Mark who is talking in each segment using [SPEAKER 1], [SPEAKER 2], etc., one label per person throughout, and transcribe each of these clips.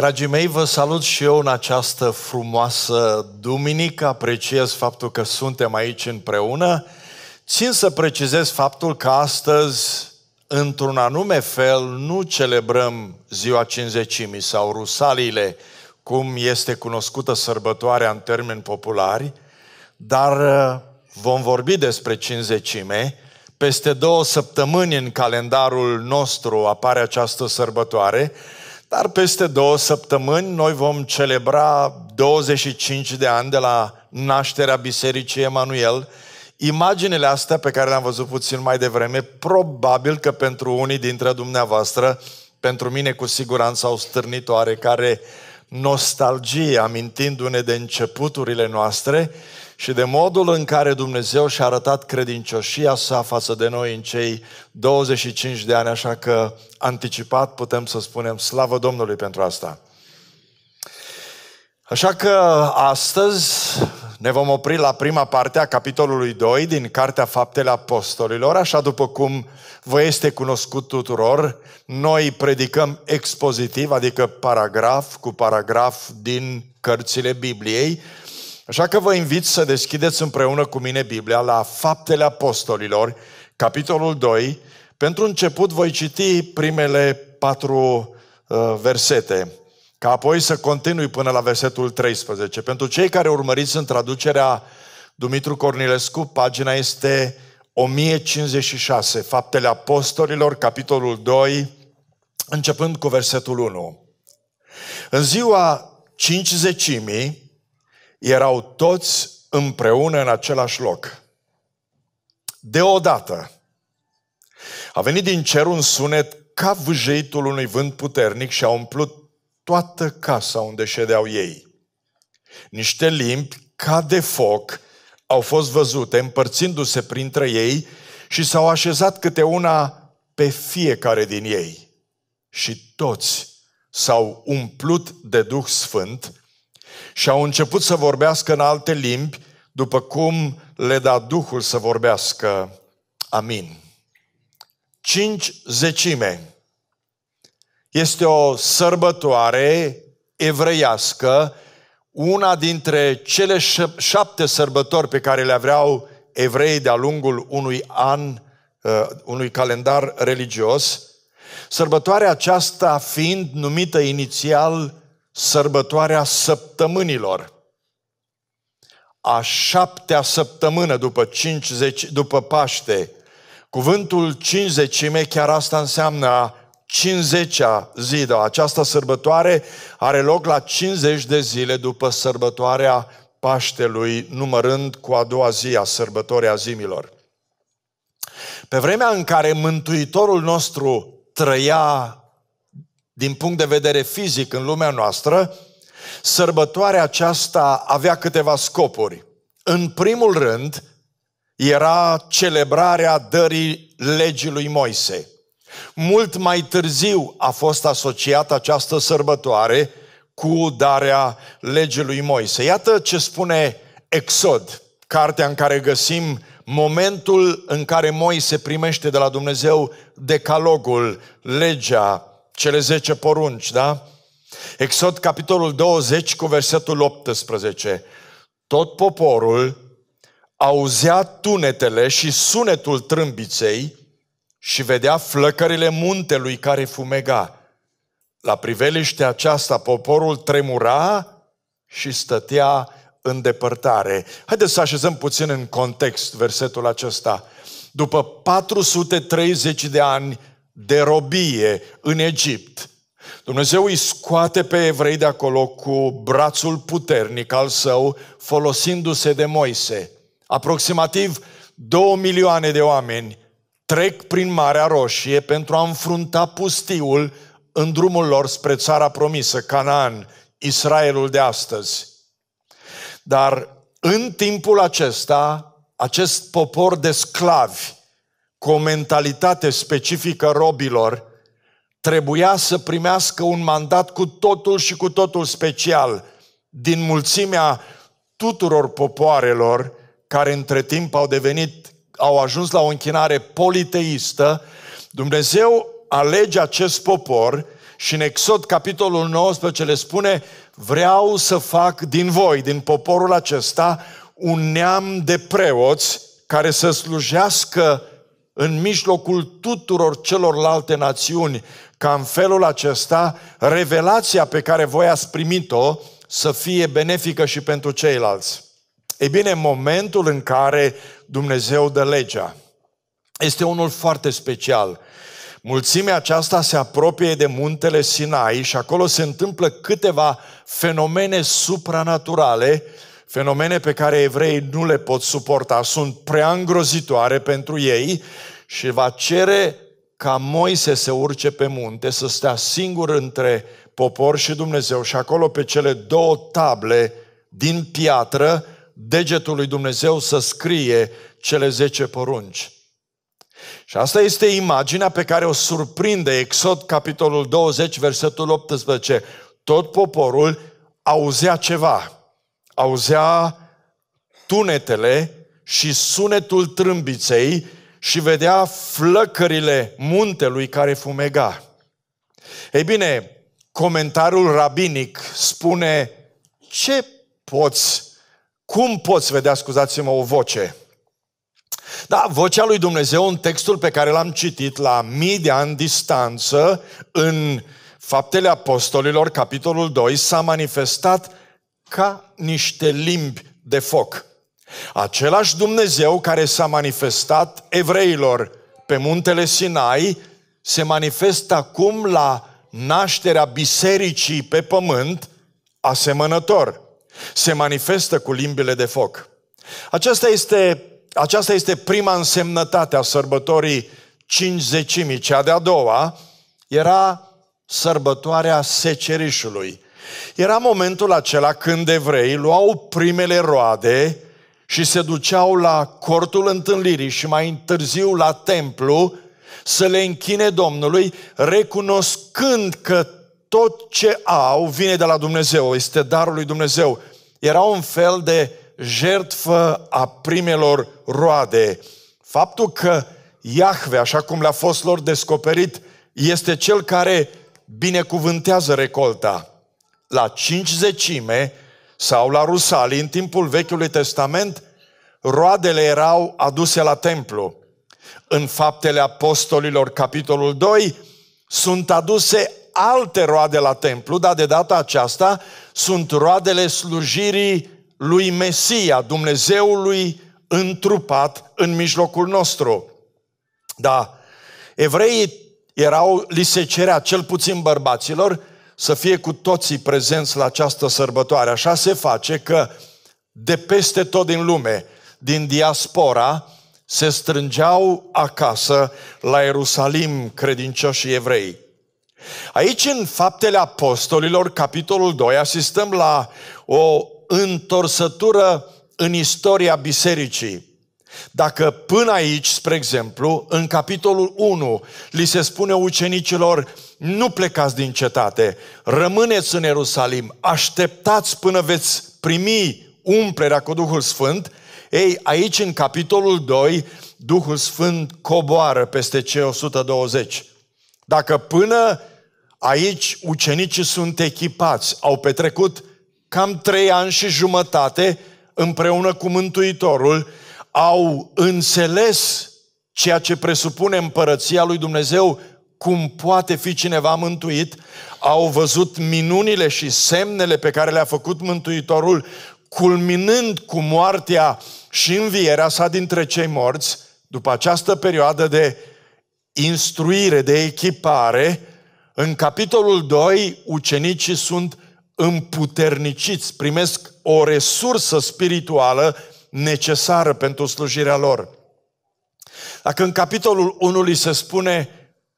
[SPEAKER 1] Dragii mei, vă salut și eu în această frumoasă duminică. Apreciez faptul că suntem aici împreună. Țin să precizez faptul că astăzi, într-un anume fel, nu celebrăm ziua cinzecimii sau rusaliile, cum este cunoscută sărbătoarea în termeni populari, dar uh, vom vorbi despre cinzecime. Peste două săptămâni în calendarul nostru apare această sărbătoare dar peste două săptămâni noi vom celebra 25 de ani de la nașterea Bisericii Emanuel. Imaginele astea pe care le-am văzut puțin mai devreme, probabil că pentru unii dintre dumneavoastră, pentru mine cu siguranță au stârnit oarecare nostalgie, amintindu-ne de începuturile noastre și de modul în care Dumnezeu și-a arătat credincioșia sa față de noi în cei 25 de ani, așa că anticipat putem să spunem slavă Domnului pentru asta. Așa că astăzi ne vom opri la prima parte a capitolului 2 din Cartea Faptele Apostolilor, așa după cum vă este cunoscut tuturor, noi predicăm expozitiv, adică paragraf cu paragraf din cărțile Bibliei Așa că vă invit să deschideți împreună cu mine Biblia la Faptele Apostolilor, capitolul 2. Pentru început voi citi primele patru uh, versete, ca apoi să continui până la versetul 13. Pentru cei care urmăriți în traducerea Dumitru Cornilescu, pagina este 1056, Faptele Apostolilor, capitolul 2, începând cu versetul 1. În ziua cincizecimii, erau toți împreună în același loc. Deodată a venit din cer un sunet ca vâjeitul unui vânt puternic și a umplut toată casa unde ședeau ei. Niște limbi ca de foc au fost văzute împărțindu-se printre ei și s-au așezat câte una pe fiecare din ei. Și toți s-au umplut de Duh Sfânt, și au început să vorbească în alte limbi, după cum le da Duhul să vorbească. Amin. Cinci zecime este o sărbătoare evreiască, una dintre cele șapte sărbători pe care le aveau evrei de-a lungul unui an, uh, unui calendar religios, sărbătoarea aceasta fiind numită inițial sărbătoarea săptămânilor. A șaptea săptămână după, 50, după Paște, cuvântul cinzecime chiar asta înseamnă a 50-a zi, da, această sărbătoare are loc la 50 de zile după sărbătoarea Paștelui, numărând cu a doua zi a sărbătorii azimilor. Pe vremea în care Mântuitorul nostru trăia din punct de vedere fizic în lumea noastră, sărbătoarea aceasta avea câteva scopuri. În primul rând, era celebrarea dării legii lui Moise. Mult mai târziu a fost asociată această sărbătoare cu darea legii lui Moise. Iată ce spune Exod, cartea în care găsim momentul în care Moise primește de la Dumnezeu decalogul, legea cele 10 porunci, da? Exod, capitolul 20, cu versetul 18. Tot poporul auzea tunetele și sunetul trâmbiței și vedea flăcările muntelui care fumega. La priveliște aceasta poporul tremura și stătea în depărtare. Haideți să așezăm puțin în context versetul acesta. După 430 de ani de robie în Egipt. Dumnezeu îi scoate pe evrei de acolo cu brațul puternic al său, folosindu-se de Moise. Aproximativ două milioane de oameni trec prin Marea Roșie pentru a înfrunta pustiul în drumul lor spre țara promisă, Canaan, Israelul de astăzi. Dar în timpul acesta, acest popor de sclavi cu o mentalitate specifică robilor, trebuia să primească un mandat cu totul și cu totul special din mulțimea tuturor popoarelor care între timp au devenit, au ajuns la o închinare politeistă, Dumnezeu alege acest popor și în Exod, capitolul 19, le spune vreau să fac din voi, din poporul acesta, un neam de preoți care să slujească în mijlocul tuturor celorlalte națiuni, ca în felul acesta revelația pe care voi ați primit-o să fie benefică și pentru ceilalți. Ei bine, momentul în care Dumnezeu dă legea este unul foarte special. Mulțimea aceasta se apropie de muntele Sinai și acolo se întâmplă câteva fenomene supranaturale, fenomene pe care evreii nu le pot suporta, sunt prea îngrozitoare pentru ei și va cere ca Moise să urce pe munte, să stea singur între popor și Dumnezeu și acolo pe cele două table din piatră, degetul lui Dumnezeu să scrie cele zece porunci. Și asta este imaginea pe care o surprinde Exod, capitolul 20, versetul 18. Tot poporul auzea ceva. Auzea tunetele și sunetul trâmbiței și vedea flăcările muntelui care fumega. Ei bine, comentariul rabinic spune ce poți, cum poți vedea, scuzați-mă, o voce? Da, vocea lui Dumnezeu în textul pe care l-am citit la mii de ani distanță, în Faptele Apostolilor, capitolul 2, s-a manifestat ca niște limbi de foc. Același Dumnezeu care s-a manifestat evreilor pe muntele Sinai se manifestă acum la nașterea bisericii pe pământ asemănător. Se manifestă cu limbile de foc. Aceasta este, aceasta este prima însemnătate a sărbătorii cinzecimii. Cea de-a doua era sărbătoarea secerișului. Era momentul acela când evrei luau primele roade și se duceau la cortul întâlnirii și mai întârziu la templu să le închine Domnului, recunoscând că tot ce au vine de la Dumnezeu, este darul lui Dumnezeu. Era un fel de jertfă a primelor roade. Faptul că Iahve, așa cum le-a fost lor descoperit, este cel care binecuvântează recolta. La cinci zecime, sau la Rusalii, în timpul Vechiului Testament, roadele erau aduse la templu. În Faptele Apostolilor, capitolul 2, sunt aduse alte roade la templu, dar de data aceasta sunt roadele slujirii lui Mesia, Dumnezeului întrupat în mijlocul nostru. Da, evreii erau, li se cerea, cel puțin bărbaților, să fie cu toții prezenți la această sărbătoare. Așa se face că de peste tot din lume, din diaspora, se strângeau acasă la Ierusalim credincioșii evrei. Aici, în Faptele Apostolilor, capitolul 2, asistăm la o întorsătură în istoria bisericii. Dacă până aici, spre exemplu, în capitolul 1, li se spune ucenicilor, nu plecați din cetate, rămâneți în Ierusalim, așteptați până veți primi umplerea cu Duhul Sfânt, ei, aici în capitolul 2, Duhul Sfânt coboară peste cei 120. Dacă până aici ucenicii sunt echipați, au petrecut cam trei ani și jumătate împreună cu Mântuitorul, au înțeles ceea ce presupune împărăția lui Dumnezeu cum poate fi cineva mântuit, au văzut minunile și semnele pe care le-a făcut Mântuitorul, culminând cu moartea și învierea sa dintre cei morți, după această perioadă de instruire, de echipare, în capitolul 2, ucenicii sunt împuterniciți, primesc o resursă spirituală necesară pentru slujirea lor. Dacă în capitolul 1 li se spune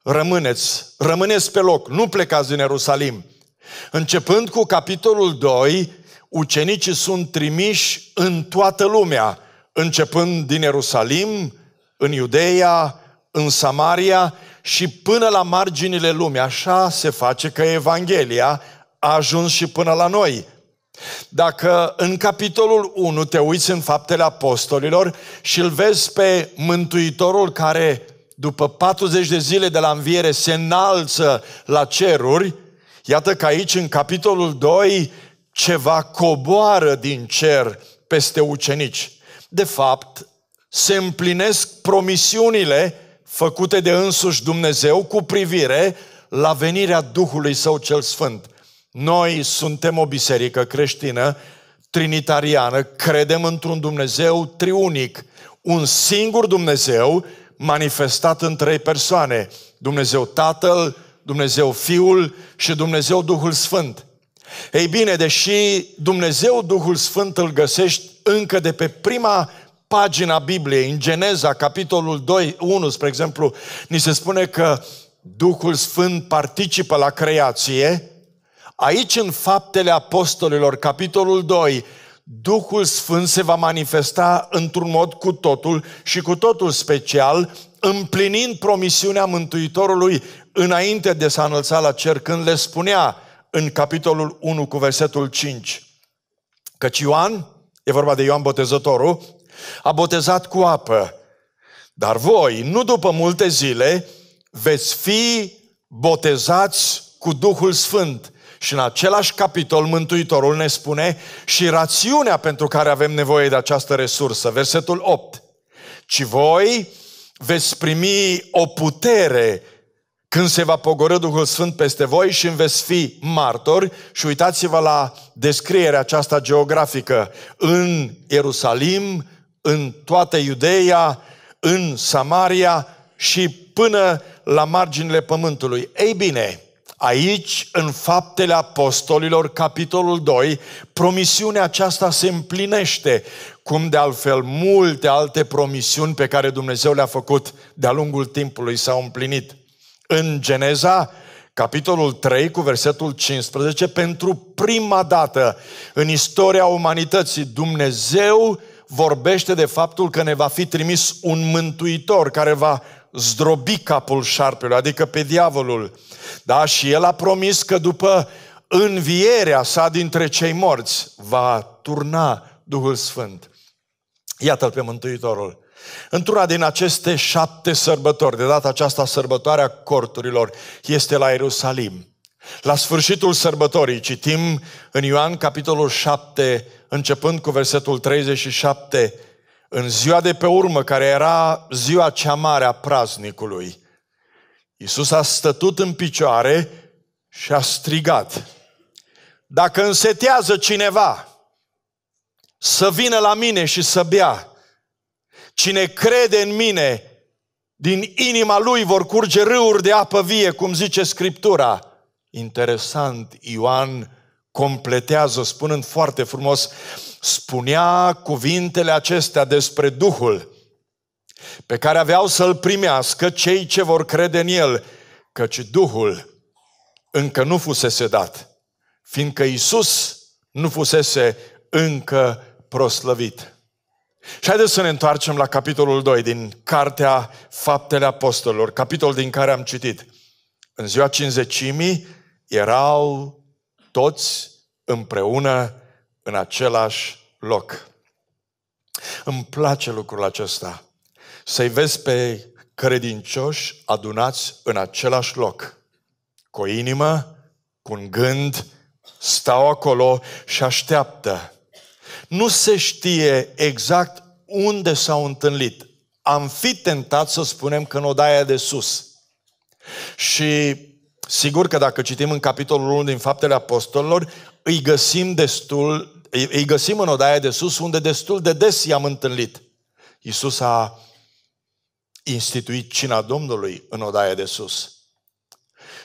[SPEAKER 1] rămâneți, rămâneți pe loc, nu plecați din Ierusalim. Începând cu capitolul 2, ucenicii sunt trimiși în toată lumea, începând din Ierusalim, în Iudeia, în Samaria și până la marginile lumii. Așa se face că Evanghelia a ajuns și până la noi. Dacă în capitolul 1 te uiți în faptele apostolilor și îl vezi pe Mântuitorul care după 40 de zile de la înviere, se înalță la ceruri, iată că aici, în capitolul 2, ceva coboară din cer peste ucenici. De fapt, se împlinesc promisiunile făcute de însuși Dumnezeu cu privire la venirea Duhului Său cel Sfânt. Noi suntem o biserică creștină, trinitariană, credem într-un Dumnezeu triunic, un singur Dumnezeu manifestat în trei persoane. Dumnezeu Tatăl, Dumnezeu Fiul și Dumnezeu Duhul Sfânt. Ei bine, deși Dumnezeu Duhul Sfânt îl găsești încă de pe prima pagina Bibliei, în Geneza, capitolul 2, 1, spre exemplu, ni se spune că Duhul Sfânt participă la creație, aici în Faptele Apostolilor, capitolul 2, Duhul Sfânt se va manifesta într-un mod cu totul și cu totul special, împlinind promisiunea Mântuitorului înainte de s-a înălța la cer, când le spunea în capitolul 1 cu versetul 5, căci Ioan, e vorba de Ioan Botezătorul, a botezat cu apă, dar voi, nu după multe zile, veți fi botezați cu Duhul Sfânt. Și în același capitol, Mântuitorul ne spune și rațiunea pentru care avem nevoie de această resursă. Versetul 8. Ci voi veți primi o putere când se va pogorâ Duhul Sfânt peste voi și îmi veți fi martori. Și uitați-vă la descrierea aceasta geografică. În Ierusalim, în toată Iudeia, în Samaria și până la marginile pământului. Ei bine, Aici, în Faptele Apostolilor, capitolul 2, promisiunea aceasta se împlinește, cum de altfel multe alte promisiuni pe care Dumnezeu le-a făcut de-a lungul timpului s-au împlinit. În Geneza, capitolul 3 cu versetul 15, pentru prima dată în istoria umanității, Dumnezeu vorbește de faptul că ne va fi trimis un mântuitor care va zdrobi capul șarpelui, adică pe diavolul. Da? Și el a promis că după învierea sa dintre cei morți va turna Duhul Sfânt. Iată-l pe Mântuitorul. Într-una din aceste șapte sărbători, de data aceasta sărbătoarea corturilor, este la Ierusalim. La sfârșitul sărbătorii citim în Ioan capitolul 7, începând cu versetul 37, în ziua de pe urmă, care era ziua cea mare a praznicului, Iisus a stătut în picioare și a strigat. Dacă însetează cineva să vină la mine și să bea, cine crede în mine, din inima lui vor curge râuri de apă vie, cum zice Scriptura. Interesant, Ioan completează spunând foarte frumos, spunea cuvintele acestea despre Duhul pe care aveau să-l primească cei ce vor crede în el, căci Duhul încă nu fusese dat, fiindcă Isus nu fusese încă proslăvit. Și haideți să ne întoarcem la capitolul 2 din Cartea Faptele Apostolilor, capitol din care am citit. În ziua cinzecimii erau toți împreună în același loc. Îmi place lucrul acesta. Să-i vezi pe credincioși adunați în același loc, cu o inimă, cu un gând, stau acolo și așteaptă. Nu se știe exact unde s-au întâlnit. Am fi tentat să spunem că în odaia de sus. Și Sigur că dacă citim în capitolul 1 din Faptele Apostolilor, îi găsim destul, îi, găsim în odaia de sus, unde destul de des i-am întâlnit. Iisus a instituit cina Domnului în odaia de sus.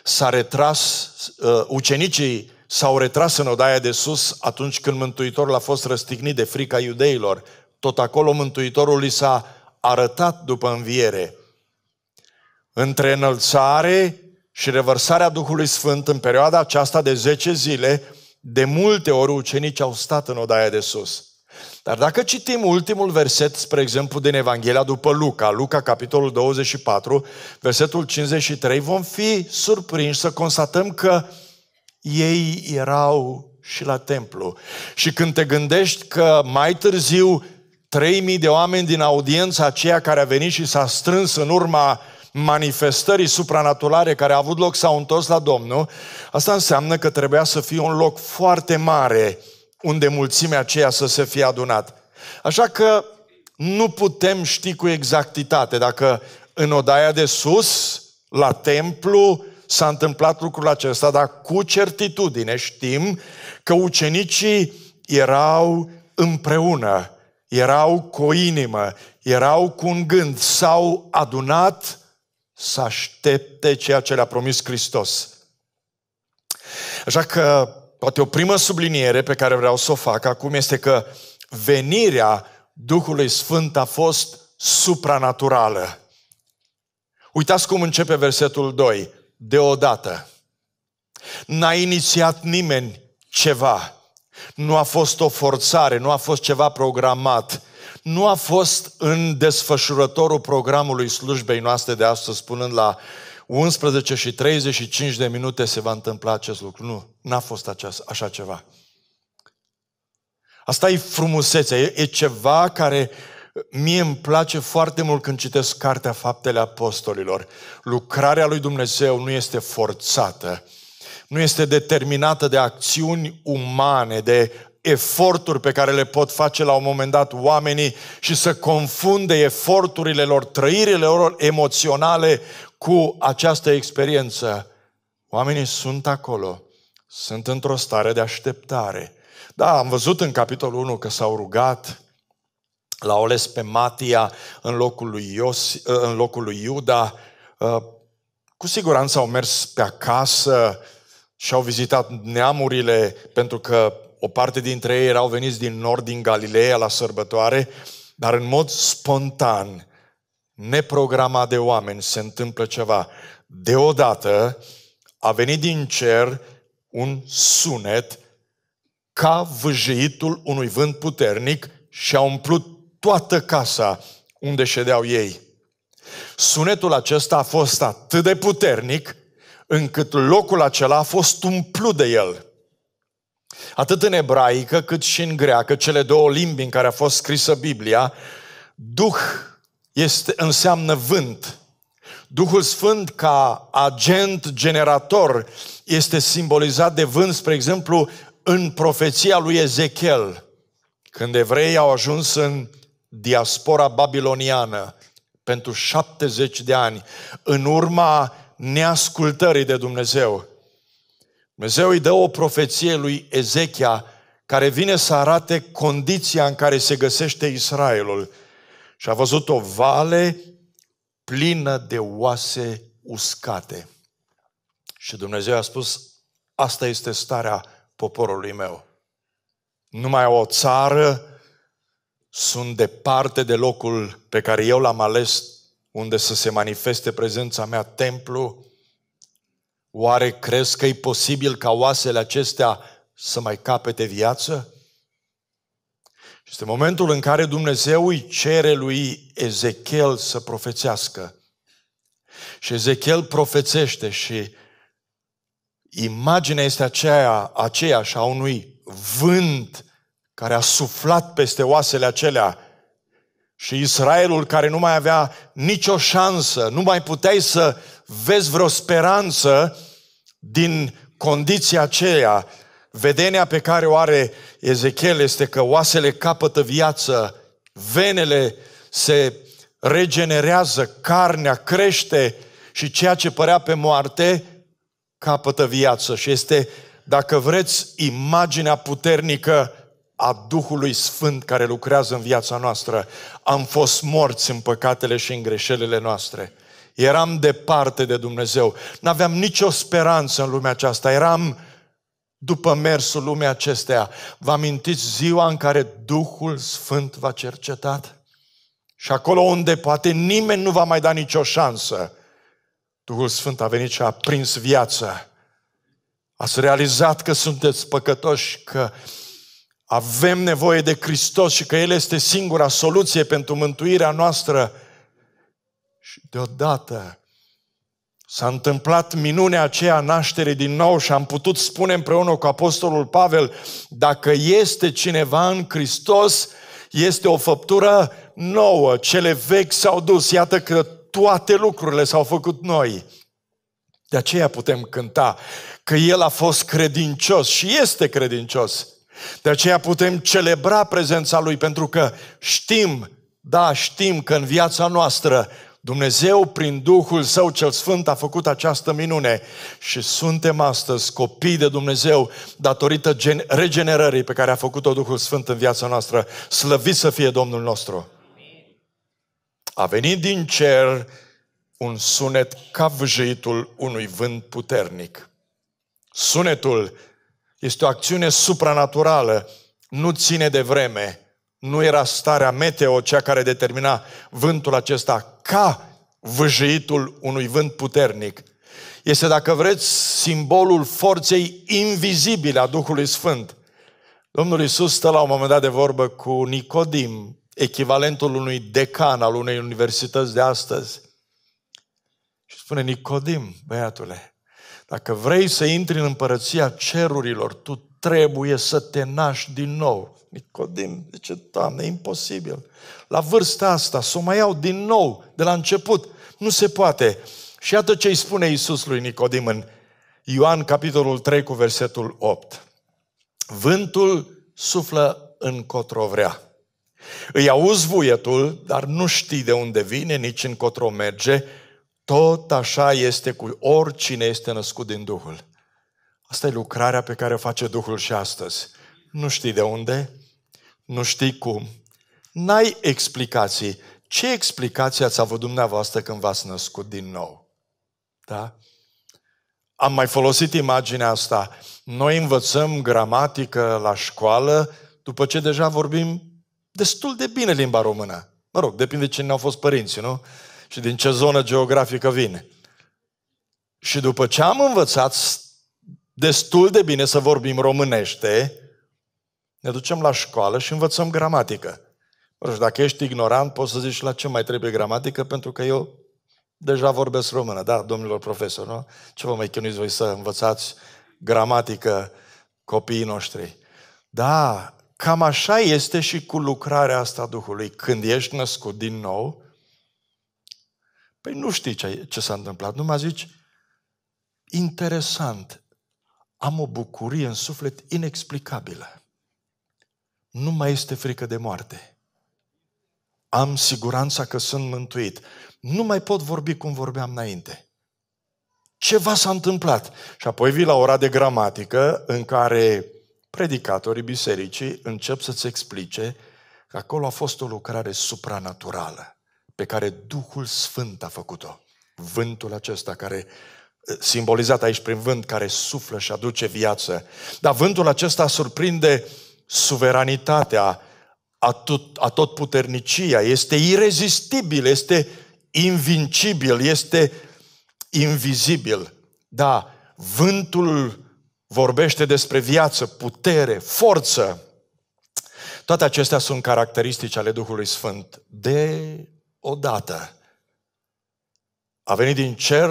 [SPEAKER 1] S-a retras, uh, ucenicii s-au retras în odaia de sus atunci când Mântuitorul a fost răstignit de frica iudeilor. Tot acolo Mântuitorul li s-a arătat după înviere. Între înălțare și revărsarea Duhului Sfânt în perioada aceasta de 10 zile, de multe ori ucenici au stat în odaia de sus. Dar dacă citim ultimul verset, spre exemplu, din Evanghelia după Luca, Luca capitolul 24, versetul 53, vom fi surprinși să constatăm că ei erau și la templu. Și când te gândești că mai târziu 3000 de oameni din audiența aceea care a venit și s-a strâns în urma uh, manifestării supranaturale care a avut loc s-au întors la Domnul, asta înseamnă că trebuia să fie un loc foarte mare unde mulțimea aceea să se fie adunat. Așa că nu putem ști cu exactitate dacă în odaia de sus, la templu, s-a întâmplat lucrul acesta, dar cu certitudine știm că ucenicii erau împreună, erau cu o inimă, erau cu un gând, s-au adunat să aștepte ceea ce le-a promis Hristos. Așa că, poate o primă subliniere pe care vreau să o fac acum este că venirea Duhului Sfânt a fost supranaturală. Uitați cum începe versetul 2. Deodată. N-a inițiat nimeni ceva. Nu a fost o forțare, nu a fost ceva programat nu a fost în desfășurătorul programului slujbei noastre de astăzi, spunând la 11 și 35 de minute se va întâmpla acest lucru. Nu, n-a fost aceas, așa ceva. Asta e frumusețea, e, e ceva care uh, mie îmi place foarte mult când citesc Cartea Faptele Apostolilor. Lucrarea lui Dumnezeu nu este forțată, nu este determinată de acțiuni umane, de eforturi pe care le pot face la un moment dat oamenii și să confunde eforturile lor, trăirile lor emoționale cu această experiență. Oamenii sunt acolo, sunt într-o stare de așteptare. Da, am văzut în capitolul 1 că s-au rugat, l-au ales pe Matia în locul lui, Ios, ă, în locul lui Iuda. Ă, cu siguranță au mers pe acasă și au vizitat neamurile pentru că o parte dintre ei erau veniți din nord, din Galileea, la sărbătoare, dar în mod spontan, neprogramat de oameni, se întâmplă ceva. Deodată a venit din cer un sunet ca vâjeitul unui vânt puternic și a umplut toată casa unde ședeau ei. Sunetul acesta a fost atât de puternic încât locul acela a fost umplut de el. Atât în ebraică cât și în greacă, cele două limbi în care a fost scrisă Biblia, Duh este, înseamnă vânt. Duhul Sfânt ca agent generator este simbolizat de vânt, spre exemplu, în profeția lui Ezechiel, când evreii au ajuns în diaspora babiloniană pentru 70 de ani, în urma neascultării de Dumnezeu. Dumnezeu îi dă o profeție lui Ezechia care vine să arate condiția în care se găsește Israelul. Și a văzut o vale plină de oase uscate. Și Dumnezeu a spus, asta este starea poporului meu. Numai o țară sunt departe de locul pe care eu l-am ales unde să se manifeste prezența mea, templu, Oare crezi că e posibil ca oasele acestea să mai capete viață? Este momentul în care Dumnezeu îi cere lui Ezechiel să profețească. Și Ezechiel profețește și imaginea este aceea, aceeași a unui vânt care a suflat peste oasele acelea și Israelul care nu mai avea nicio șansă, nu mai puteai să vezi vreo speranță, din condiția aceea, vedenia pe care o are Ezechiel este că oasele capătă viață, venele se regenerează, carnea crește și ceea ce părea pe moarte capătă viață și este, dacă vreți, imaginea puternică a Duhului Sfânt care lucrează în viața noastră. Am fost morți în păcatele și în greșelile noastre. Eram departe de Dumnezeu. N-aveam nicio speranță în lumea aceasta. Eram după mersul lumea acesteia. Vă amintiți ziua în care Duhul Sfânt v-a cercetat? Și acolo unde poate nimeni nu va mai da nicio șansă, Duhul Sfânt a venit și a prins viața. Ați realizat că sunteți păcătoși, că avem nevoie de Hristos și că El este singura soluție pentru mântuirea noastră. Și deodată s-a întâmplat minunea aceea naștere din nou și am putut spune împreună cu Apostolul Pavel, dacă este cineva în Hristos, este o făptură nouă, cele vechi s-au dus, iată că toate lucrurile s-au făcut noi. De aceea putem cânta că El a fost credincios și este credincios. De aceea putem celebra prezența Lui pentru că știm, da, știm că în viața noastră Dumnezeu, prin Duhul Său cel Sfânt, a făcut această minune și suntem astăzi copii de Dumnezeu datorită regenerării pe care a făcut-o Duhul Sfânt în viața noastră. Slăvit să fie Domnul nostru! A venit din cer un sunet ca vâjăitul unui vânt puternic. Sunetul este o acțiune supranaturală, nu ține de vreme, nu era starea meteo cea care determina vântul acesta ca vâjâitul unui vânt puternic. Este, dacă vreți, simbolul forței invizibile a Duhului Sfânt. Domnul Iisus stă la un moment dat de vorbă cu Nicodim, echivalentul unui decan al unei universități de astăzi. Și spune, Nicodim, băiatule, dacă vrei să intri în împărăția cerurilor, tu trebuie să te naști din nou. Nicodim zice, Doamne, imposibil. La vârsta asta, să o mai iau din nou, de la început, nu se poate. Și iată ce îi spune Iisus lui Nicodim în Ioan, capitolul 3, cu versetul 8. Vântul suflă încotro vrea. Îi auzi vuietul, dar nu știi de unde vine, nici încotro merge. Tot așa este cu oricine este născut din Duhul. Asta e lucrarea pe care o face Duhul și astăzi. Nu știi de unde, nu știi cum, n-ai explicații. Ce explicație ați avut dumneavoastră când v-ați născut din nou? Da? Am mai folosit imaginea asta. Noi învățăm gramatică la școală după ce deja vorbim destul de bine limba română. Mă rog, depinde cine au fost părinții, nu? Și din ce zonă geografică vine. Și după ce am învățat destul de bine să vorbim românește, ne ducem la școală și învățăm gramatică. Și dacă ești ignorant, poți să zici la ce mai trebuie gramatică, pentru că eu deja vorbesc română, da, domnilor profesori, nu? Ce vă mai chinuiți voi să învățați gramatică copiii noștri? Da, cam așa este și cu lucrarea asta a Duhului. Când ești născut din nou, păi nu știi ce, ce s-a întâmplat, Nu mai zici, interesant, am o bucurie în suflet inexplicabilă. Nu mai este frică de moarte. Am siguranța că sunt mântuit. Nu mai pot vorbi cum vorbeam înainte. Ceva s-a întâmplat. Și apoi vii la ora de gramatică în care predicatorii bisericii încep să-ți explice că acolo a fost o lucrare supranaturală pe care Duhul Sfânt a făcut-o. Vântul acesta care simbolizat aici prin vânt care suflă și aduce viață. Dar vântul acesta surprinde suveranitatea, a tot puternicia, este irezistibil, este invincibil, este invizibil. Da, vântul vorbește despre viață, putere, forță. Toate acestea sunt caracteristici ale Duhului Sfânt. De odată a venit din cer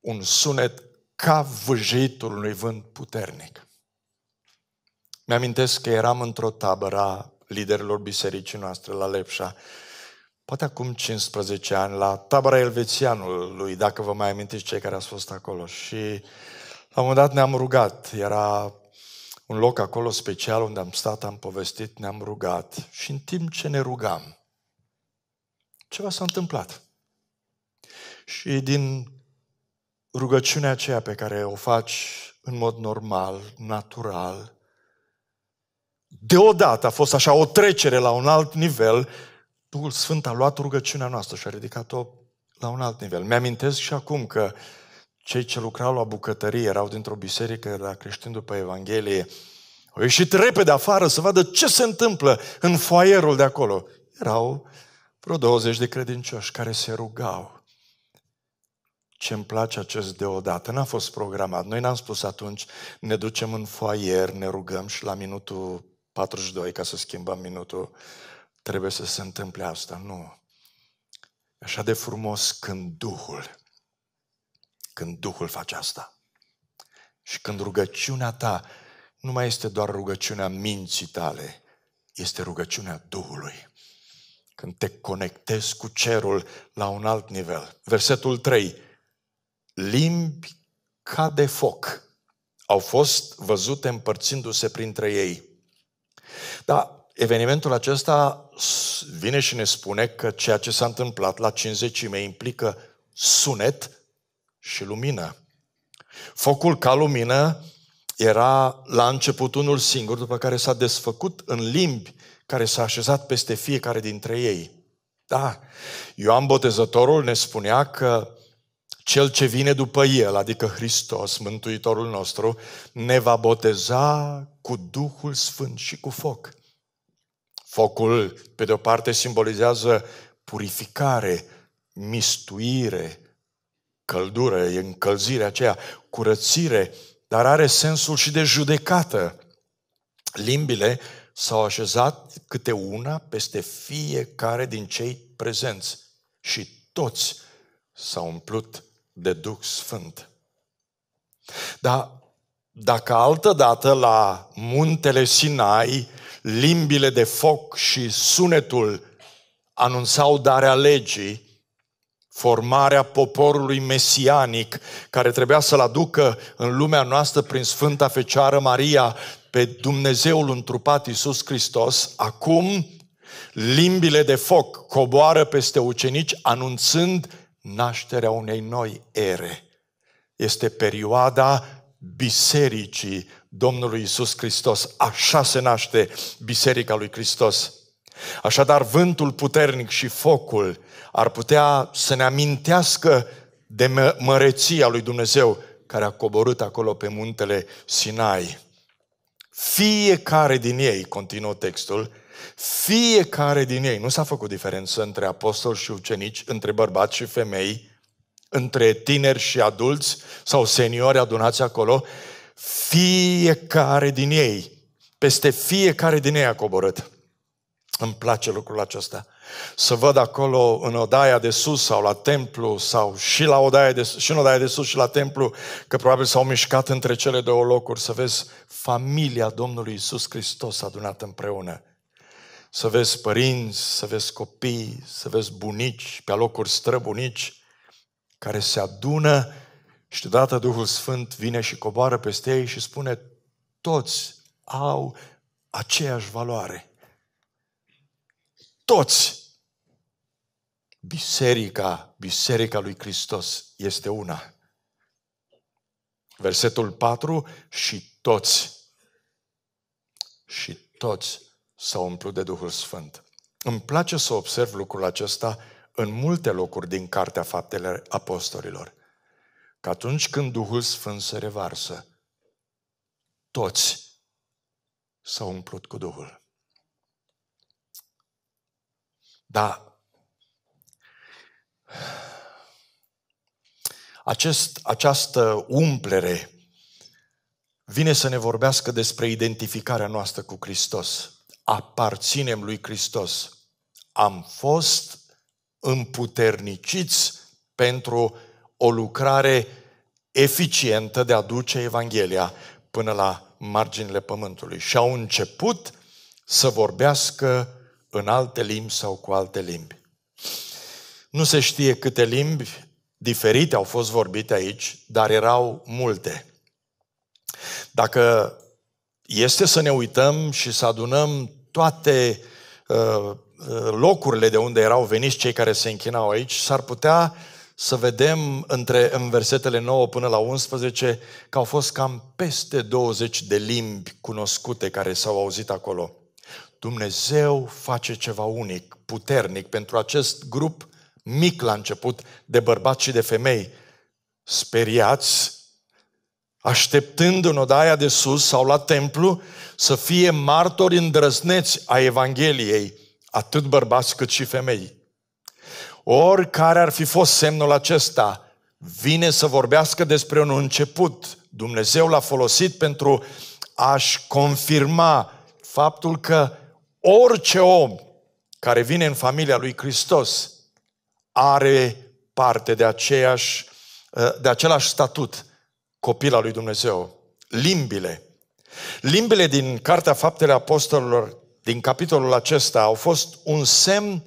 [SPEAKER 1] un sunet ca vâjitul unui vânt puternic. Mi-amintesc că eram într-o tabără a liderilor bisericii noastre la Lepșa, poate acum 15 ani, la tabăra elvețianului, dacă vă mai amintiți cei care ați fost acolo. Și la un moment dat ne-am rugat, era un loc acolo special unde am stat, am povestit, ne-am rugat. Și în timp ce ne rugam, ceva s-a întâmplat. Și din rugăciunea aceea pe care o faci în mod normal, natural, deodată a fost așa o trecere la un alt nivel, Duhul Sfânt a luat rugăciunea noastră și a ridicat-o la un alt nivel. Mi-amintesc și acum că cei ce lucrau la bucătărie erau dintr-o biserică, era creștin după Evanghelie, au ieșit repede afară să vadă ce se întâmplă în foaierul de acolo. Erau vreo 20 de credincioși care se rugau ce îmi place acest deodată. N-a fost programat. Noi n-am spus atunci, ne ducem în foaier, ne rugăm și la minutul 42, ca să schimbăm minutul, trebuie să se întâmple asta. Nu. Așa de frumos când Duhul, când Duhul face asta. Și când rugăciunea ta nu mai este doar rugăciunea minții tale, este rugăciunea Duhului. Când te conectezi cu cerul la un alt nivel. Versetul 3 limbi ca de foc au fost văzute împărțindu-se printre ei. Dar evenimentul acesta vine și ne spune că ceea ce s-a întâmplat la cinzecime implică sunet și lumină. Focul ca lumină era la început unul singur, după care s-a desfăcut în limbi care s-a așezat peste fiecare dintre ei. Da, Ioan Botezătorul ne spunea că cel ce vine după El, adică Hristos, Mântuitorul nostru, ne va boteza cu Duhul Sfânt și cu foc. Focul, pe de o parte, simbolizează purificare, mistuire, căldură, încălzire, aceea, curățire, dar are sensul și de judecată. Limbile s-au așezat câte una peste fiecare din cei prezenți și toți s-au umplut de Duh Sfânt. Dar dacă altădată la muntele Sinai limbile de foc și sunetul anunțau darea legii, formarea poporului mesianic care trebuia să-l aducă în lumea noastră prin Sfânta Fecioară Maria pe Dumnezeul întrupat Iisus Hristos, acum limbile de foc coboară peste ucenici anunțând nașterea unei noi ere. Este perioada bisericii Domnului Isus Hristos. Așa se naște Biserica lui Hristos. Așadar, vântul puternic și focul ar putea să ne amintească de mă- măreția lui Dumnezeu care a coborât acolo pe muntele Sinai. Fiecare din ei, continuă textul, fiecare din ei, nu s-a făcut diferență între apostoli și ucenici, între bărbați și femei, între tineri și adulți sau seniori adunați acolo, fiecare din ei, peste fiecare din ei a coborât. Îmi place lucrul acesta. Să văd acolo în odaia de sus sau la templu sau și, la odaia de, și în odaia de sus și la templu, că probabil s-au mișcat între cele două locuri, să vezi familia Domnului Isus Hristos adunată împreună să vezi părinți, să vezi copii, să vezi bunici, pe locuri străbunici, care se adună și deodată Duhul Sfânt vine și coboară peste ei și spune, toți au aceeași valoare. Toți! Biserica, biserica lui Hristos este una. Versetul 4, și toți, și toți s-a umplut de Duhul Sfânt. Îmi place să observ lucrul acesta în multe locuri din Cartea Faptele Apostolilor. Că atunci când Duhul Sfânt se revarsă, toți s-au umplut cu Duhul. Da. Acest, această umplere vine să ne vorbească despre identificarea noastră cu Hristos aparținem lui Hristos. Am fost împuterniciți pentru o lucrare eficientă de a duce Evanghelia până la marginile pământului. Și au început să vorbească în alte limbi sau cu alte limbi. Nu se știe câte limbi diferite au fost vorbite aici, dar erau multe. Dacă este să ne uităm și să adunăm toate uh, uh, locurile de unde erau veniți cei care se închinau aici, s-ar putea să vedem între, în versetele 9 până la 11 că au fost cam peste 20 de limbi cunoscute care s-au auzit acolo. Dumnezeu face ceva unic, puternic pentru acest grup mic la început de bărbați și de femei. Speriați, așteptând în odaia de sus sau la templu, să fie martori îndrăzneți a Evangheliei, atât bărbați cât și femei. Oricare ar fi fost semnul acesta, vine să vorbească despre un început. Dumnezeu l-a folosit pentru a-și confirma faptul că orice om care vine în familia lui Hristos are parte de, aceeași, de același statut copil al lui Dumnezeu. Limbile, Limbile din Cartea Faptele Apostolilor, din capitolul acesta, au fost un semn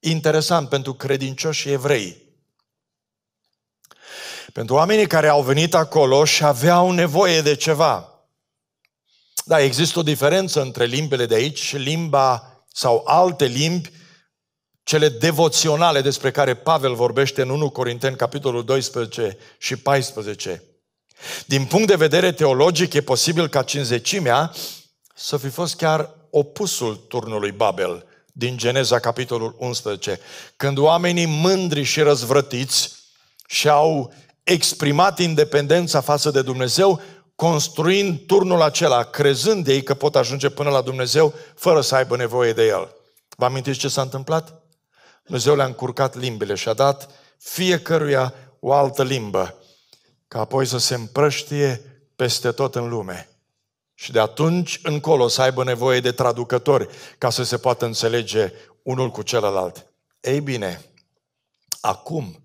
[SPEAKER 1] interesant pentru credincioșii evrei. Pentru oamenii care au venit acolo și aveau nevoie de ceva. Da, există o diferență între limbele de aici și limba sau alte limbi, cele devoționale despre care Pavel vorbește în 1 Corinteni, capitolul 12 și 14. Din punct de vedere teologic, e posibil ca cinzecimea să fi fost chiar opusul turnului Babel din Geneza, capitolul 11, când oamenii mândri și răzvrătiți și-au exprimat independența față de Dumnezeu, construind turnul acela, crezând ei că pot ajunge până la Dumnezeu fără să aibă nevoie de el. Vă amintiți ce s-a întâmplat? Dumnezeu le-a încurcat limbile și a dat fiecăruia o altă limbă ca apoi să se împrăștie peste tot în lume. Și de atunci încolo să aibă nevoie de traducători ca să se poată înțelege unul cu celălalt. Ei bine, acum,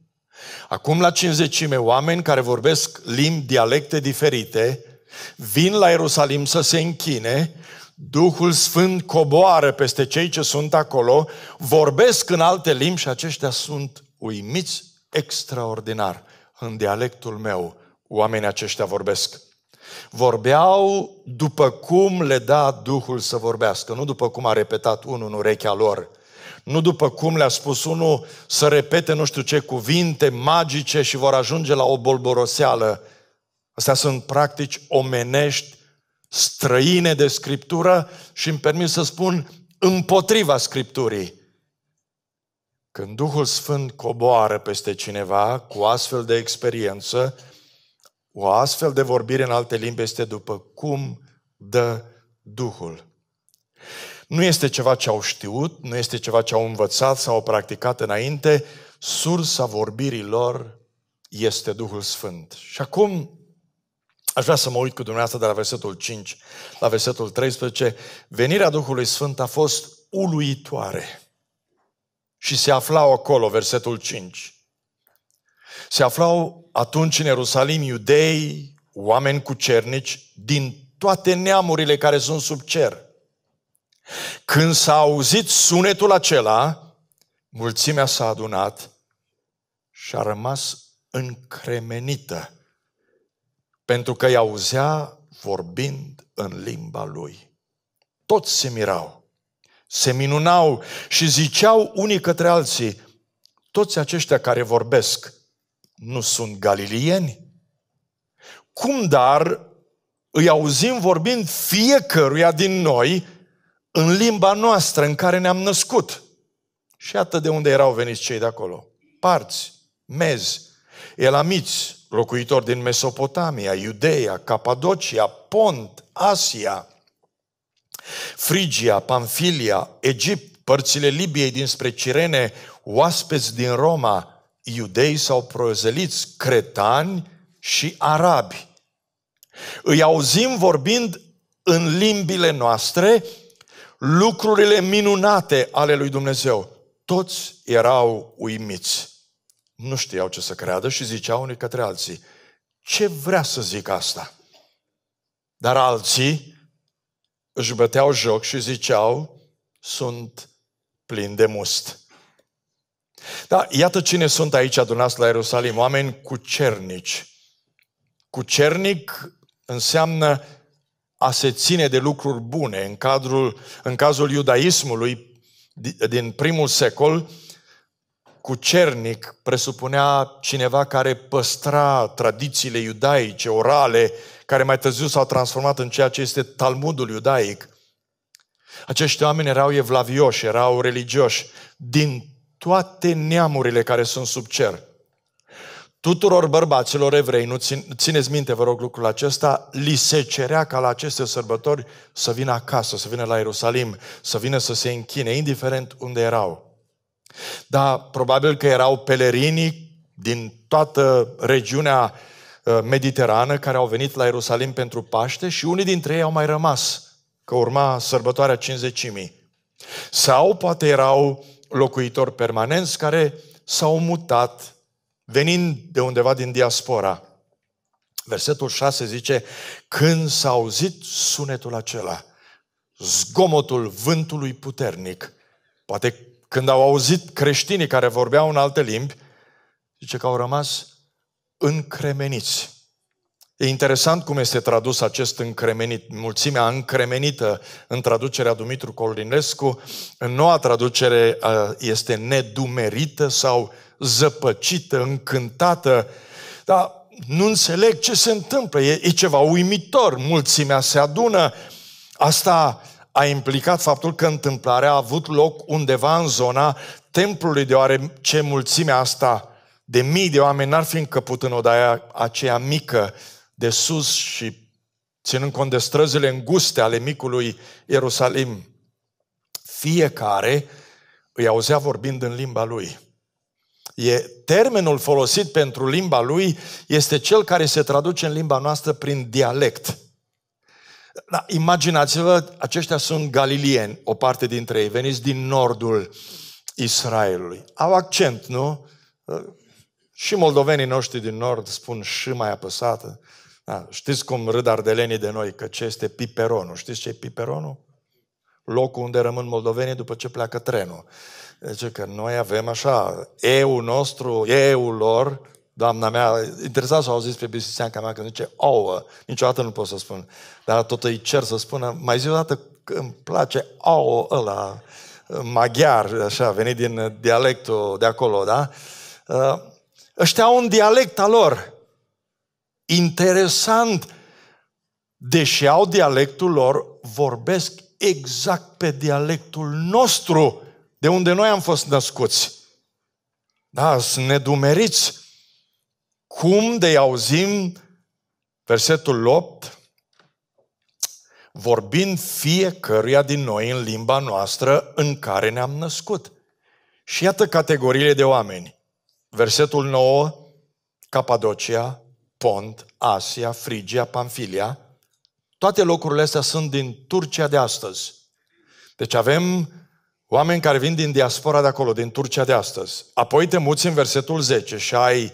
[SPEAKER 1] acum la cinzecime, oameni care vorbesc limbi, dialecte diferite, vin la Ierusalim să se închine, Duhul Sfânt coboară peste cei ce sunt acolo, vorbesc în alte limbi și aceștia sunt uimiți extraordinar în dialectul meu, oamenii aceștia vorbesc. Vorbeau după cum le da Duhul să vorbească, nu după cum a repetat unul în urechea lor, nu după cum le-a spus unul să repete nu știu ce cuvinte magice și vor ajunge la o bolboroseală. Astea sunt practici omenești, străine de Scriptură și îmi permit să spun împotriva Scripturii. Când Duhul Sfânt coboară peste cineva cu astfel de experiență, o astfel de vorbire în alte limbi este după cum dă Duhul. Nu este ceva ce au știut, nu este ceva ce au învățat sau au practicat înainte, sursa vorbirii lor este Duhul Sfânt. Și acum aș vrea să mă uit cu dumneavoastră de la versetul 5 la versetul 13. Venirea Duhului Sfânt a fost uluitoare și se aflau acolo, versetul 5. Se aflau atunci în Ierusalim iudei, oameni cu cernici, din toate neamurile care sunt sub cer. Când s-a auzit sunetul acela, mulțimea s-a adunat și a rămas încremenită, pentru că i auzea vorbind în limba lui. Toți se mirau se minunau și ziceau unii către alții, toți aceștia care vorbesc nu sunt galilieni? Cum dar îi auzim vorbind fiecăruia din noi în limba noastră în care ne-am născut? Și atât de unde erau veniți cei de acolo. Parți, mezi, elamiți, locuitori din Mesopotamia, Iudeia, Capadocia, Pont, Asia – Frigia, Pamfilia, Egipt, părțile Libiei dinspre Cirene, oaspeți din Roma, iudei sau prozeliți, cretani și arabi. Îi auzim vorbind în limbile noastre lucrurile minunate ale lui Dumnezeu. Toți erau uimiți. Nu știau ce să creadă și ziceau unii către alții, ce vrea să zic asta? Dar alții, își băteau joc și ziceau, sunt plin de must. Da, iată cine sunt aici adunați la Ierusalim, oameni cu cernici. Cu cernic înseamnă a se ține de lucruri bune. În, cadrul, în cazul iudaismului din primul secol, cu cernic presupunea cineva care păstra tradițiile iudaice, orale, care mai târziu s-au transformat în ceea ce este Talmudul iudaic. Acești oameni erau evlavioși, erau religioși din toate neamurile care sunt sub cer. Tuturor bărbaților evrei, nu ține, țineți minte, vă rog, lucrul acesta, li se cerea ca la aceste sărbători să vină acasă, să vină la Ierusalim, să vină să se închine, indiferent unde erau. Dar probabil că erau pelerinii din toată regiunea uh, Uh, mediterană care au venit la Ierusalim pentru Paște și unii dintre ei au mai rămas, că urma sărbătoarea cinzecimii. Sau poate erau locuitori permanenți care s-au mutat venind de undeva din diaspora. Versetul 6 zice, când s-a auzit sunetul acela, zgomotul vântului puternic, poate când au auzit creștinii care vorbeau în alte limbi, zice că au rămas încremeniți. E interesant cum este tradus acest încremenit, mulțimea încremenită în traducerea Dumitru Colinescu, în noua traducere este nedumerită sau zăpăcită, încântată, dar nu înțeleg ce se întâmplă, e, e ceva uimitor, mulțimea se adună, asta a implicat faptul că întâmplarea a avut loc undeva în zona templului, deoarece mulțimea asta de mii de oameni n-ar fi încăput în odaia aceea mică de sus și ținând cont de străzile înguste ale micului Ierusalim. Fiecare îi auzea vorbind în limba lui. E, termenul folosit pentru limba lui este cel care se traduce în limba noastră prin dialect. Da, imaginați-vă, aceștia sunt galilieni, o parte dintre ei, veniți din nordul Israelului. Au accent, nu? Și moldovenii noștri din nord spun și mai apăsată. Da, știți cum râd ardelenii de noi, că ce este piperonul. Știți ce e piperonul? Locul unde rămân moldovenii după ce pleacă trenul. Deci că noi avem așa, eu nostru, eu lor, doamna mea, interesant să au zis pe biserica mea că zice ouă, niciodată nu pot să spun, dar tot îi cer să spună, mai zi o dată că îmi place ouă ăla, maghiar, așa, venit din dialectul de acolo, da? Uh, Ăștia au un dialect al lor. Interesant, deși au dialectul lor, vorbesc exact pe dialectul nostru, de unde noi am fost născuți. Da, sunt nedumeriți. Cum de auzim versetul 8, vorbind fiecăruia din noi în limba noastră în care ne-am născut. Și iată categoriile de oameni. Versetul 9, Capadocia, Pont, Asia, Frigia, Panfilia, toate locurile astea sunt din Turcia de astăzi. Deci avem oameni care vin din diaspora de acolo, din Turcia de astăzi. Apoi te muți în versetul 10 și ai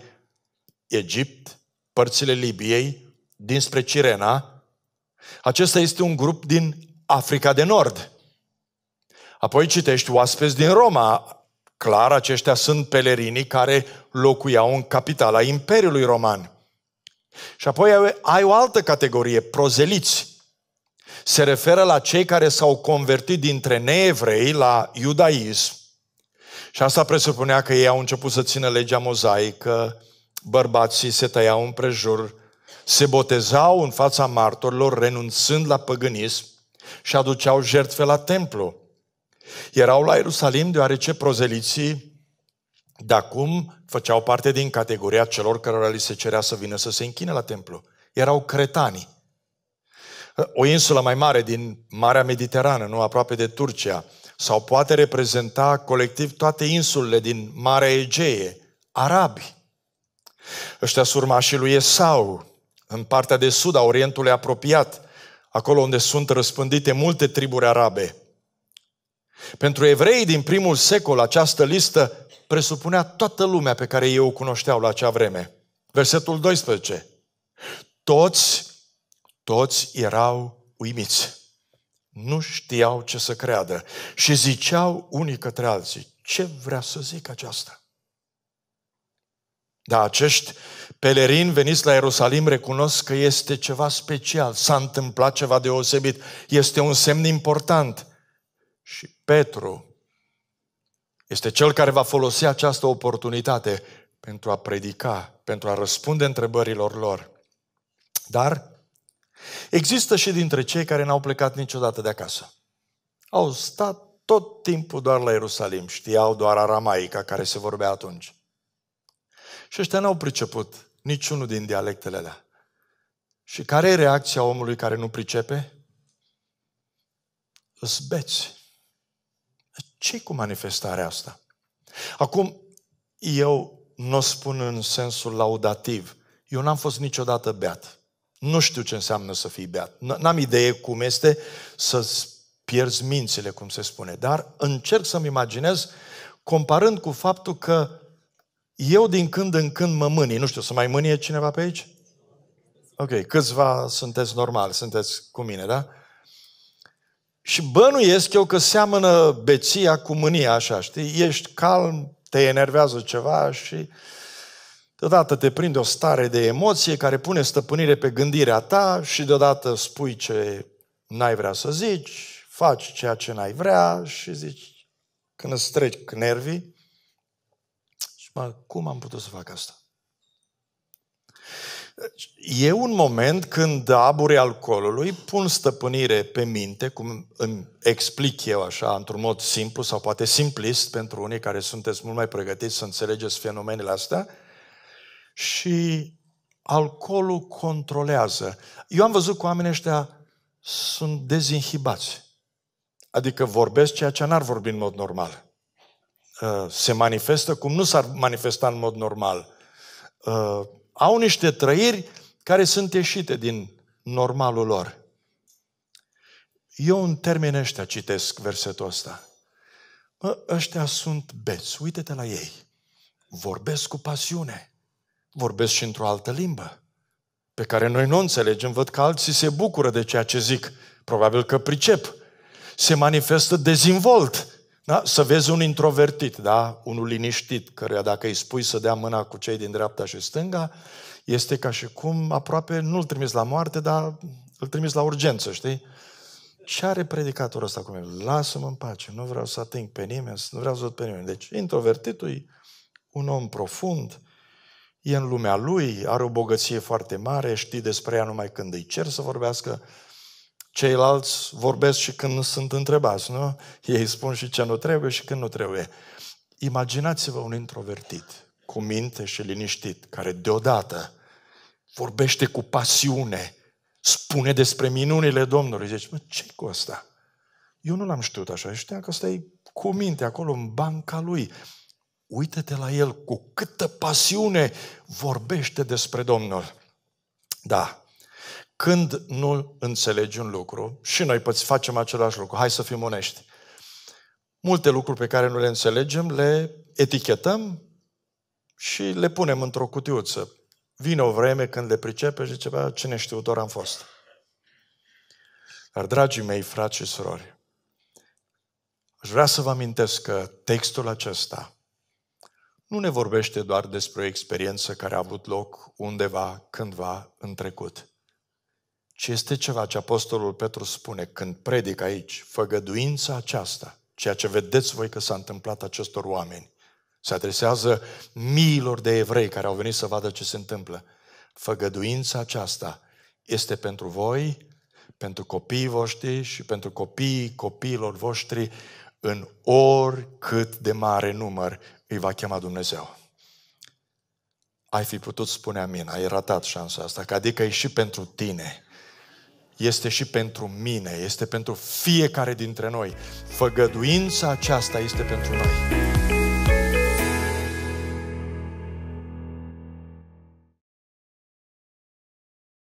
[SPEAKER 1] Egipt, părțile Libiei, dinspre Cirena. Acesta este un grup din Africa de Nord. Apoi citești oaspeți din Roma, Clar, aceștia sunt pelerinii care locuiau în capitala Imperiului Roman. Și apoi ai o altă categorie, prozeliți. Se referă la cei care s-au convertit dintre neevrei la iudaism. Și asta presupunea că ei au început să țină legea mozaică, bărbații se tăiau împrejur, se botezau în fața martorilor, renunțând la păgânism și aduceau jertfe la templu. Erau la Ierusalim deoarece prozeliții de acum făceau parte din categoria celor care li se cerea să vină să se închine la templu. Erau cretanii. O insulă mai mare din Marea Mediterană, nu aproape de Turcia, sau poate reprezenta colectiv toate insulele din Marea Egee, arabi. Ăștia sunt urmașii lui Esau, în partea de sud a Orientului apropiat, acolo unde sunt răspândite multe triburi arabe. Pentru evrei din primul secol, această listă presupunea toată lumea pe care ei o cunoșteau la acea vreme. Versetul 12. Toți, toți erau uimiți. Nu știau ce să creadă și ziceau unii către alții, ce vrea să zic aceasta? Da, acești pelerini veniți la Ierusalim recunosc că este ceva special, s-a întâmplat ceva deosebit, este un semn important. Și Petru este cel care va folosi această oportunitate pentru a predica, pentru a răspunde întrebărilor lor. Dar există și dintre cei care n-au plecat niciodată de acasă. Au stat tot timpul doar la Ierusalim, știau doar aramaica care se vorbea atunci. Și ăștia n-au priceput niciunul din dialectele alea. Și care e reacția omului care nu pricepe? Îți beți ce cu manifestarea asta? Acum, eu nu o spun în sensul laudativ. Eu n-am fost niciodată beat. Nu știu ce înseamnă să fii beat. N-am idee cum este să-ți pierzi mințile, cum se spune. Dar încerc să-mi imaginez comparând cu faptul că eu din când în când mă mânie. Nu știu, să mai mânie cineva pe aici? Ok, câțiva sunteți normal, sunteți cu mine, da? Și bănuiesc eu că seamănă beția cu mânia, așa, știi? Ești calm, te enervează ceva și deodată te prinde o stare de emoție care pune stăpânire pe gândirea ta și deodată spui ce n-ai vrea să zici, faci ceea ce n-ai vrea și zici, când îți treci nervii, și mă, cum am putut să fac asta? E un moment când aburi alcoolului pun stăpânire pe minte, cum îmi explic eu așa, într-un mod simplu sau poate simplist pentru unii care sunteți mult mai pregătiți să înțelegeți fenomenele astea, și alcoolul controlează. Eu am văzut că oamenii ăștia sunt dezinhibați. Adică vorbesc ceea ce n-ar vorbi în mod normal. Uh, se manifestă cum nu s-ar manifesta în mod normal uh, au niște trăiri care sunt ieșite din normalul lor. Eu în termen ăștia citesc versetul ăsta. Mă, ăștia sunt beți, uite-te la ei. Vorbesc cu pasiune. Vorbesc și într-o altă limbă, pe care noi nu înțelegem. Văd că alții se bucură de ceea ce zic. Probabil că pricep. Se manifestă dezinvolt da? Să vezi un introvertit, da? unul liniștit, căruia dacă îi spui să dea mâna cu cei din dreapta și stânga, este ca și cum aproape nu-l trimis la moarte, dar îl trimis la urgență, știi? Ce are predicatorul ăsta cu mine? Lasă-mă în pace, nu vreau să ating pe nimeni, nu vreau să văd pe nimeni. Deci introvertitul e un om profund, e în lumea lui, are o bogăție foarte mare, știi despre ea numai când îi cer să vorbească, Ceilalți vorbesc și când sunt întrebați, nu? Ei spun și ce nu trebuie și când nu trebuie. Imaginați-vă un introvertit, cu minte și liniștit, care deodată vorbește cu pasiune, spune despre minunile Domnului. Zice, mă, ce cu asta? Eu nu l-am știut așa, Știa că ăsta e cu minte acolo în banca lui. Uită-te la el cu câtă pasiune vorbește despre Domnul. Da, când nu înțelegi un lucru, și noi facem același lucru, hai să fim onești. Multe lucruri pe care nu le înțelegem le etichetăm și le punem într-o cutiuță. Vine o vreme când le pricepe și ceva, cine neștiutor am fost. Dar, dragii mei, frați și surori, aș vrea să vă amintesc că textul acesta nu ne vorbește doar despre o experiență care a avut loc undeva, cândva, în trecut ce este ceva ce Apostolul Petru spune când predic aici, făgăduința aceasta, ceea ce vedeți voi că s-a întâmplat acestor oameni, se adresează miilor de evrei care au venit să vadă ce se întâmplă. Făgăduința aceasta este pentru voi, pentru copiii voștri și pentru copiii copiilor voștri în oricât de mare număr îi va chema Dumnezeu. Ai fi putut spune amin, ai ratat șansa asta, că adică e și pentru tine este și pentru mine, este pentru fiecare dintre noi. Făgăduința aceasta este pentru noi.